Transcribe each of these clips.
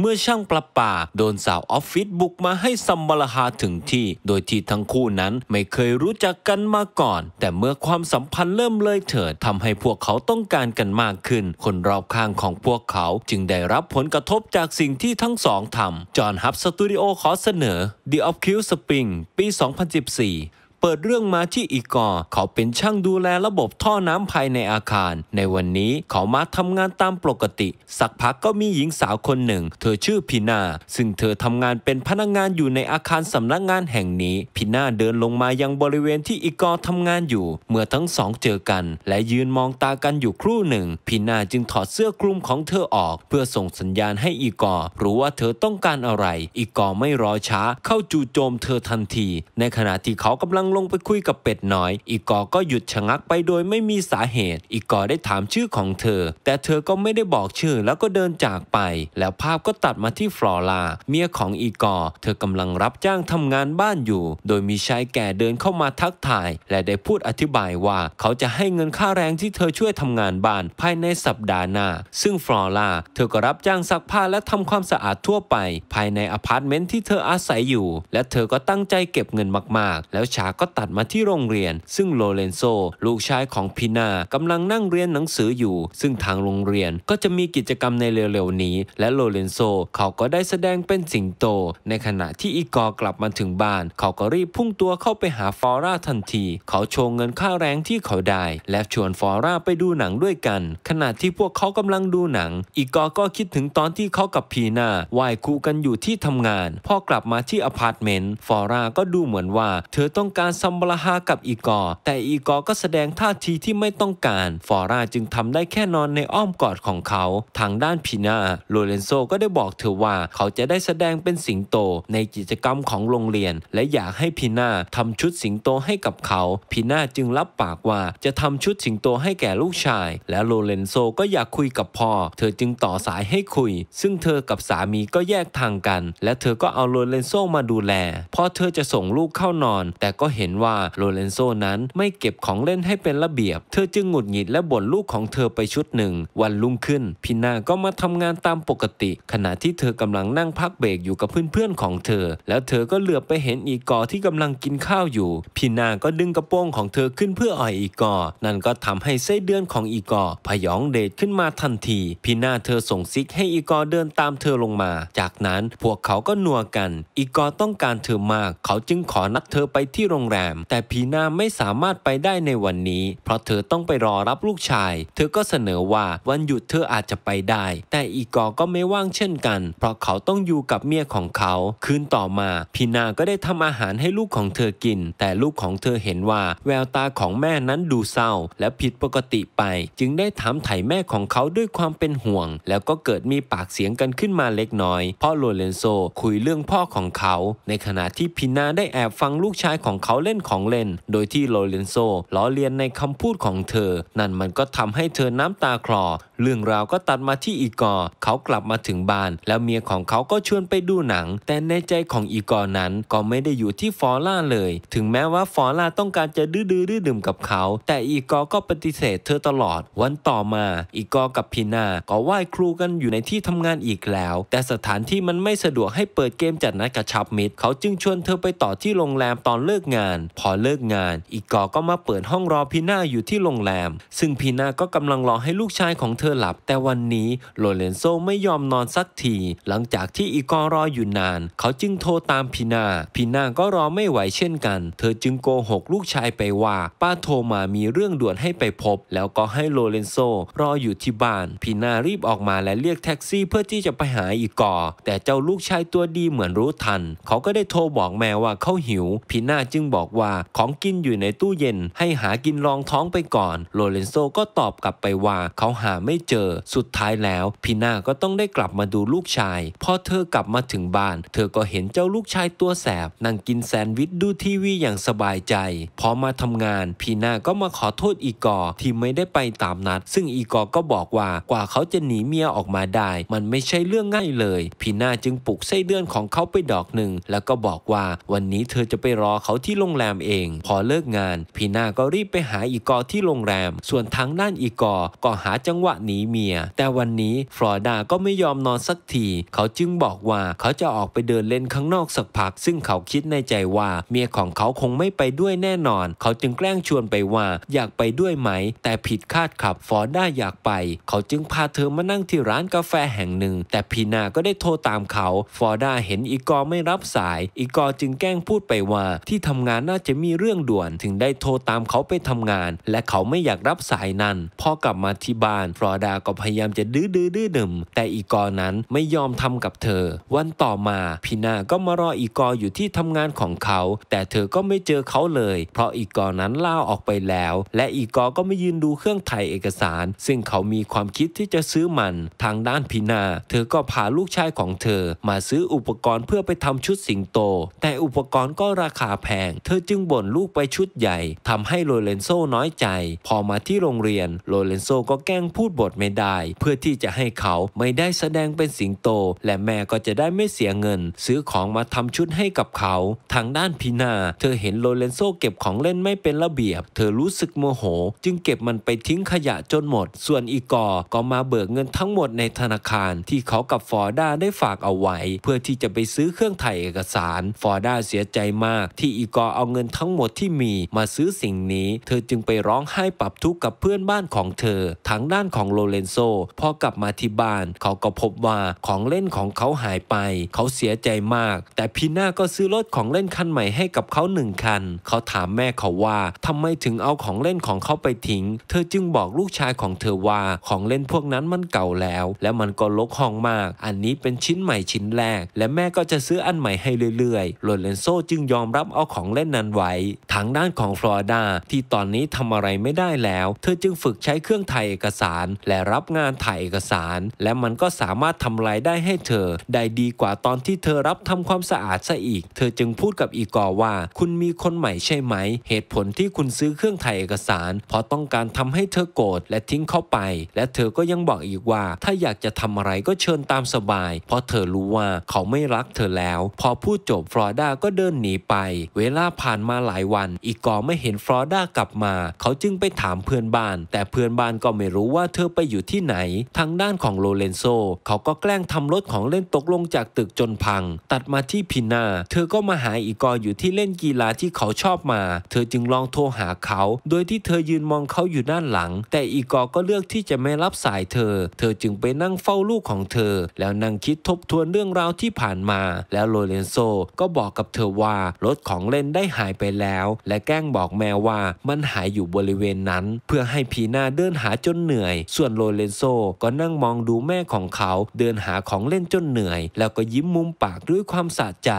เมื่อช่างประปาโดนสาวออฟฟิศบุกมาให้ซัมบาลาฮาถึงที่ โดยที่ทั้งคู่นั้นไม่เคยรู้จักกันมาก่อน แต่เมื่อความสัมพันธ์เริ่มเลยเถิดทำให้พวกเขาต้องการกันมากขึ้น คนรอบข้างของพวกเขาจึงได้รับผลกระทบจากสิ่งที่ทั้งสองทำจอห์นฮับสตูดิโอขอเสนอ The o f f c u l Spring ปี 2014เปิดเรื่องมาที่อีกอ เขาเป็นช่างดูแลระบบท่อน้ำภายในอาคาร ในวันนี้เขามาทำงานตามปกติ สักพักก็มีหญิงสาวคนหนึ่ง เธอชื่อพินาซึ่งเธอทำงานเป็นพนักงานอยู่ในอาคารสำนักงานแห่งนี้ พินาเดินลงมายังบริเวณที่อีกอทำงานอยู่ เมื่อทั้งสองเจอกัน และยืนมองตากันอยู่ครู่หนึ่ง พินาจึงถอดเสื้อคลุมของเธอออก เพื่อส่งสัญญาณให้อีกอรู้ว่าเธอต้องการอะไร อีกอไม่รอช้า เข้าจู่โจมเธอทันที ในขณะที่เขากำลังลงไปคุยกับเป็ดน้อย อีกอก็หยุดชะงักไปโดยไม่มีสาเหตุ อีกอได้ถามชื่อของเธอ แต่เธอก็ไม่ได้บอกชื่อแล้วก็เดินจากไป แล้วภาพก็ตัดมาที่ฟลอราเมียของอีกอเธอกำลังรับจ้างทำงานบ้านอยู่ โดยมีชายแก่เดินเข้ามาทักทาย และได้พูดอธิบายว่า เขาจะให้เงินค่าแรงที่เธอช่วยทำงานบ้านภายในสัปดาห์หน้า ซึ่งฟลอราเธอก็รับจ้างซักผ้าและทำความสะอาดทั่วไป ภายในอพาร์ตเมนต์ที่เธออาศัยอยู่ และเธอก็ตั้งใจเก็บเงินมาก ๆ แล้วชาก็ตัดมาที่โรงเรียน ซึ่งโลเรนโซ ลูกชายของพินากำลังนั่งเรียนหนังสืออยู่ ซึ่งทางโรงเรียนก็จะมีกิจกรรมในเร็วๆนี้ และโลเรนโซ เขาก็ได้แสดงเป็นสิงโต ในขณะที่อีกอกลับมาถึงบ้าน เขาก็รีบพุ่งตัวเข้าไปหาฟอร่าทันที เขาโชว์เงินค่าแรงที่เขาได้ และชวนฟอร่าไปดูหนังด้วยกัน ขณะที่พวกเขากำลังดูหนัง อีกอก็คิดถึงตอนที่เขากับพีนาว่ายคู่กันอยู่ที่ทำงานพอกลับมาที่อพาร์ตเมนต์ฟอร่าก็ดูเหมือนว่าเธอต้องการการสัมบราฮากับอีกอแต่อีกอก็แสดงท่าทีที่ไม่ต้องการฟอร่าจึงทำได้แค่นอนในอ้อมกอดของเขา ทางด้านพีนาโลเลนโซก็ได้บอกเธอว่าเขาจะได้แสดงเป็นสิงโตในกิจกรรมของโรงเรียน และอยากให้พีนาทำชุดสิงโตให้กับเขาพีนาจึงรับปากว่า จะทำชุดสิงโตให้แก่ลูกชาย และโลเลนโซก็อยากคุยกับพ่อ เธอจึงต่อสายให้คุย ซึ่งเธอกับสามีก็แยกทางกัน และเธอก็เอาโลเลนโซมาดูแลพอเธอจะส่งลูกเข้านอนแต่ก็เห็นว่าโรเลนโซนั้นไม่เก็บของเล่นให้เป็นระเบียบเธอจึงหงุดหงิดและบ่นลูกของเธอไปชุดหนึ่ง วันรุ่งขึ้น พินา ก็มาทำงานตามปกติ ขณะที่เธอกำลังนั่งพักเบรกอยู่กับเพื่อนๆของเธอ แล้วเธอก็เหลือบไปเห็นอีกอที่กำลังกินข้าวอยู่ พินาก็ดึงกระโปรงของเธอขึ้นเพื่ออ่อยอีกอนั่นก็ทำให้ไส้เดือนของอีกอพยองเดชขึ้นมาทันที พินาเธอส่งซิกให้อีกอเดินตามเธอลงมา จากนั้นพวกเขาก็นัวกันอีกอต้องการเธอมาก เขาจึงขอนัดเธอไปที่โรงงแรมแต่พีนาไม่สามารถไปได้ในวันนี้ เพราะเธอต้องไปรอรับลูกชาย เธอก็เสนอว่าวันหยุดเธออาจจะไปได้ แต่อีกอก็ไม่ว่างเช่นกัน เพราะเขาต้องอยู่กับเมียของเขา คืนต่อมาพีนาก็ได้ทำอาหารให้ลูกของเธอกินแต่ลูกของเธอเห็นว่าแววตาของแม่นั้นดูเศร้า และผิดปกติไป จึงได้ถามไถ่แม่ของเขาด้วยความเป็นห่วง แล้วก็เกิดมีปากเสียงกันขึ้นมาเล็กน้อยพ่อโรเลนโซคุยเรื่องพ่อของเขา ในขณะที่พีนาได้แอบฟังลูกชายของเขาเล่นของเล่น โดยที่โลเรนโซ ล้อเลียนในคำพูดของเธอ นั่นมันก็ทำให้เธอน้ำตาคลอเรื่องราวก็ตัดมาที่อีกอร์เขากลับมาถึงบ้านแล้วเมียของเขาก็ชวนไปดูหนัง แต่ในใจของอีกอร์นั้นก็ไม่ได้อยู่ที่ฟอล่าเลย ถึงแม้ว่าฟอล่าต้องการจะดื้อดื้อดื่มกับเขา แต่อีกอร์ก็ปฏิเสธเธอตลอด วันต่อมาอีกอร์กับพีนาก็ไหว้ครูกันอยู่ในที่ทำงานอีกแล้ว แต่สถานที่มันไม่สะดวกให้เปิดเกมจัดนัดกระชับมิตร เขาจึงชวนเธอไปต่อที่โรงแรมตอนเลิกงาน พอเลิกงานอีกอร์ก็มาเปิดห้องรอพีนาอยู่ที่โรงแรม ซึ่งพีนาก็กำลังรอให้ลูกชายของเธอธอหลับแต่วันนี้โลเรนโซไม่ยอมนอนสักที หลังจากที่อีกอรออยู่นาน เขาจึงโทรตามพีนาพีนาก็รอไม่ไหวเช่นกัน เธอจึงโกหกลูกชายไปว่า ป้าโทรมามีเรื่องด่วนให้ไปพบ แล้วก็ให้โลเรนโซ รออยู่ที่บ้านพีนารีบออกมาและเรียกแท็กซี่เพื่อที่จะไปหาอีกอแต่เจ้าลูกชายตัวดีเหมือนรู้ทัน เขาก็ได้โทรบอกแม่ว่าเขาหิวพีนาจึงบอกว่าของกินอยู่ในตู้เย็นให้หากินรองท้องไปก่อนโลเรนโซก็ตอบกลับไปว่าเขาหาไม่ไม่เจอสุดท้ายแล้ว พีนาก็ต้องได้กลับมาดูลูกชายพอเธอกลับมาถึงบ้าน เธอก็เห็นเจ้าลูกชายตัวแสบ นั่ง กินแซนด์วิชดูทีวีอย่างสบายใจ พอมาทำงานพีนาก็มาขอโทษอีกอ ที่ไม่ได้ไปตามนัด ซึ่งอีกอก็บอกว่ากว่าเขาจะหนีเมียออกมาได้ มันไม่ใช่เรื่องง่ายเลยพีนาจึงปลุกไส้เดือนของเขาไปดอกหนึ่งแล้วก็บอกว่า วันนี้เธอจะไปรอเขาที่โรงแรมเอง พอเลิกงานพีนาก็รีบไปหาอีกอที่โรงแรม ส่วนทางด้านอีกอก็หาจังหวะหนีเมีย แต่วันนี้ฟลอดาก็ไม่ยอมนอนสักทีเขาจึงบอกว่าเขาจะออกไปเดินเล่นข้างนอกสักพักซึ่งเขาคิดในใจว่าเมียของเขาคงไม่ไปด้วยแน่นอน เขาจึงแกล้งชวนไปว่าอยากไปด้วยไหม แต่ผิดคาดครับฟลอดาอยากไป เขาจึงพาเธอมานั่งที่ร้านกาแฟแห่งหนึ่ง แต่พีนาก็ได้โทรตามเขาฟลอดาเห็นอีกอไม่รับสาย อีกอจึงแกล้งพูดไปว่าที่ทำงานน่าจะมีเรื่องด่วนถึงได้โทรตามเขาไปทำงานและเขาไม่อยากรับสายนั้น พอกลับมาที่บ้านฟลอดาก็พยายามจะดื้อดื้อดื้อดึมแต่อีกอนั้นไม่ยอมทำกับเธอ วันต่อมาพินาก็มารออีกออยู่ที่ทำงานของเขาแต่เธอก็ไม่เจอเขาเลย เพราะอีกอนั้นล่าออกไปแล้ว และอีกอก็ไม่ยืนดูเครื่องถ่ายเอกสาร ซึ่งเขามีความคิดที่จะซื้อมันทางด้านพินา เธอก็พาลูกชายของเธอ มาซื้ออุปกรณ์เพื่อไปทำชุดสิงโต แต่อุปกรณ์ก็ราคาแพง เธอจึงบ่นลูกไปชุดใหญ่ ทำให้โรเลนโซน้อยใจ พอมาที่โรงเรียนโรเลนโซก็แกล้งพูดบ่ฏไม่ได้ เพื่อที่จะให้เขาไม่ได้แสดงเป็นสิงโต และแม่ก็จะได้ไม่เสียเงิน ซื้อของมาทำชุดให้กับเขาทางด้านพีนาเธอเห็นโลเลนโซเก็บของเล่นไม่เป็นระเบียบ เธอรู้สึกโมโห จึงเก็บมันไปทิ้งขยะจนหมด ส่วนอีกอก็มาเบิกเงินทั้งหมดในธนาคารที่เขากับฟอร์ด้าได้ฝากเอาไว้ เพื่อที่จะไปซื้อเครื่องถ่ายเอกสารฟอร์ด้าเสียใจมากที่อีกอเอาเงินทั้งหมดที่มีมาซื้อสิ่งนี้ เธอจึงไปร้องไห้ปรับทุกข์กับเพื่อนบ้านของเธอทางด้านของโโลเรนโซพอกลับมาที่บ้านเขาก็พบว่าของเล่นของเขาหายไป เขาเสียใจมาก แต่พีน่าก็ซื้อรถของเล่นคันใหม่ให้กับเขาหนึ่งคัน เขาถามแม่เขาว่าทำไมถึงเอาของเล่นของเขาไปทิ้ง เธอจึงบอกลูกชายของเธอว่า ของเล่นพวกนั้นมันเก่าแล้วและมันก็ลกห้องมาก อันนี้เป็นชิ้นใหม่ชิ้นแรก และแม่ก็จะซื้ออันใหม่ให้เรื่อยๆโรเลนโซจึงยอมรับเอาของเล่นนั้นไว้ทางด้านของฟลอริดาที่ตอนนี้ทำอะไรไม่ได้แล้วเธอจึงฝึกใช้เครื่องถ่ายเอกสารและรับงานถ่ายเอกสาร และมันก็สามารถทำรายได้ให้เธอ ได้ดีกว่าตอนที่เธอรับทำความสะอาดซะอีก เธอจึงพูดกับอีกอว่า คุณมีคนใหม่ใช่ไหม เหตุผลที่คุณซื้อเครื่องถ่ายเอกสารเพราะต้องการทำให้เธอโกรธและทิ้งเข้าไปและเธอก็ยังบอกอีกว่า ถ้าอยากจะทำอะไรก็เชิญตามสบายเพราะเธอรู้ว่าเขาไม่รักเธอแล้ว พอพูดจบฟลอด้าก็เดินหนีไปเวลาผ่านมาหลายวัน อีกอไม่เห็นฟลอด้ากลับมาเขาจึงไปถามเพื่อนบ้าน แต่เพื่อนบ้านก็ไม่รู้ว่าเธออไปอยู่ที่ไหน ทางด้านของโลเลนโซเขาก็แกล้งทำรถของเล่นตกลงจากตึกจนพัง ตัดมาที่พินาเธอก็มาหาอีกออยู่ที่เล่นกีฬาที่เขาชอบมา เธอจึงลองโทรหาเขา โดยที่เธอยืนมองเขาอยู่ด้านหลัง แต่อีกอก็เลือกที่จะไม่รับสายเธอเธอจึงไปนั่งเฝ้าลูกของเธอ แล้วนั่งคิดทบทวนเรื่องราวที่ผ่านมา แล้วโลเลนโซก็บอกกับเธอว่ารถของเล่นได้หายไปแล้วและแกล้งบอกแมวว่ามันหายอยู่บริเวณนั้น เพื่อให้พีนาเดินหาจนเหนื่อยส่วนโรเลนโซก็นั่งมองดูแม่ของเขา เดินหาของเล่นจนเหนื่อย แล้วก็ยิ้มมุมปากด้วยความสะใจ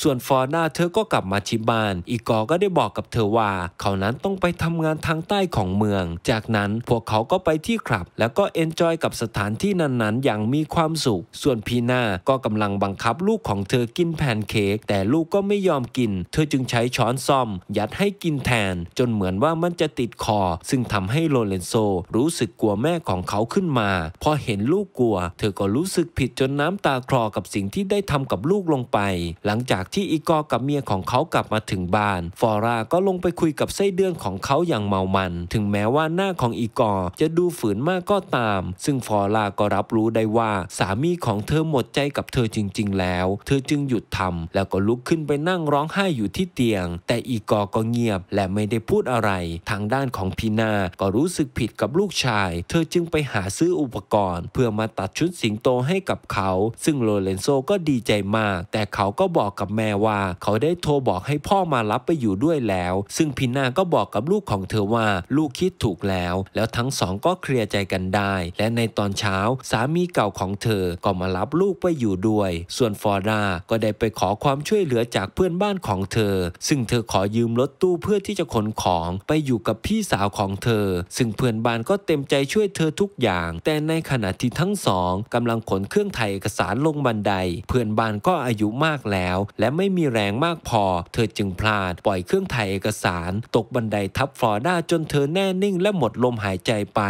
ส่วนฟอร์นาเธอก็กลับมาที่บ้านอีกอก็ได้บอกกับเธอว่า เขานั้นต้องไปทำงานทางใต้ของเมือง จากนั้นพวกเขาก็ไปที่คลับ แล้วก็เอนจอยกับสถานที่นั้น ๆ อย่างมีความสุข ส่วนพีนาก็กำลังบังคับลูกของเธอกินแผ่นเค้ก แต่ลูกก็ไม่ยอมกิน เธอจึงใช้ช้อนซ่อม ยัดให้กินแทนจนเหมือนว่ามันจะติดคอ ซึ่งทำให้โรเลนโซรู้สึกกลัวแม่ของเขาขึ้นมา พอเห็นลูกกลัว เธอก็รู้สึกผิดจนน้ำตาคลอ กับสิ่งที่ได้ทำกับลูกลงไป หลังจากที่อีกอกับเมียของเขากลับมาถึงบ้าน ฟอราก็ลงไปคุยกับไส้เดือนของเขาอย่างเมามัน ถึงแม้ว่าหน้าของอีกอจะดูฝืนมากก็ตาม ซึ่งฟอราก็รับรู้ได้ว่าสามีของเธอหมดใจกับเธอจริงๆแล้ว เธอจึงหยุดทำแล้วก็ลุกขึ้นไปนั่งร้องไห้อยู่ที่เตียง แต่อีกอก็เงียบและไม่ได้พูดอะไร ทางด้านของพีนา ก็รู้สึกผิดกับลูกชายเธอจึงไปหาซื้ออุปกรณ์เพื่อมาตัดชุดสิงโตให้กับเขา ซึ่งโลเรนโซก็ดีใจมาก แต่เขาก็บอกกับแม่ว่า เขาได้โทรบอกให้พ่อมารับไปอยู่ด้วยแล้ว ซึ่งพินาก็บอกกับลูกของเธอว่า ลูกคิดถูกแล้วแล้วทั้งสองก็เคลียร์ใจกันได้ และในตอนเช้าสามีเก่าของเธอก็มารับลูกไปอยู่ด้วย ส่วนฟอร์ดาก็ได้ไปขอความช่วยเหลือจากเพื่อนบ้านของเธอ ซึ่งเธอขอยืมรถตู้เพื่อที่จะขนของไปอยู่กับพี่สาวของเธอ ซึ่งเพื่อนบ้านก็เต็มใจช่วยเธออทุกอย่างแต่ในขณะที่ทั้งสองกำลังขนเครื่องถ่ยเอกสารลงบันได เพื่อนบ้านก็อายุมากแล้ว และไม่มีแรงมากพอ เธอจึงพลาดปล่อยเครื่องถ่ยเอกสาร ตกบันไดทับฟลอด้าจนเธอแน่นิ่ง และหมดลมหายใจไป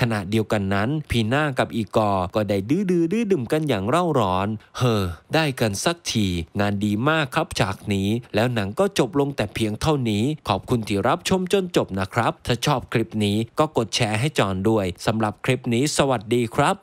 ขณะเดียวกันนั้น พีน่ากับอีกอก็ได้ดื้อดื้อดื้อดื่มกันอย่างเร่าร้อน เฮ้อได้กันสักทีงานดีมากครับจากนี้แล้วหนังก็จบลงแต่เพียงเท่านี้ ขอบคุณที่รับชมจนจบนะครับ ถ้าชอบคลิปนี้ก็กดแชร์ให้จอนด้วยสำหรับหรับคลิปนี้สวัสดีครับ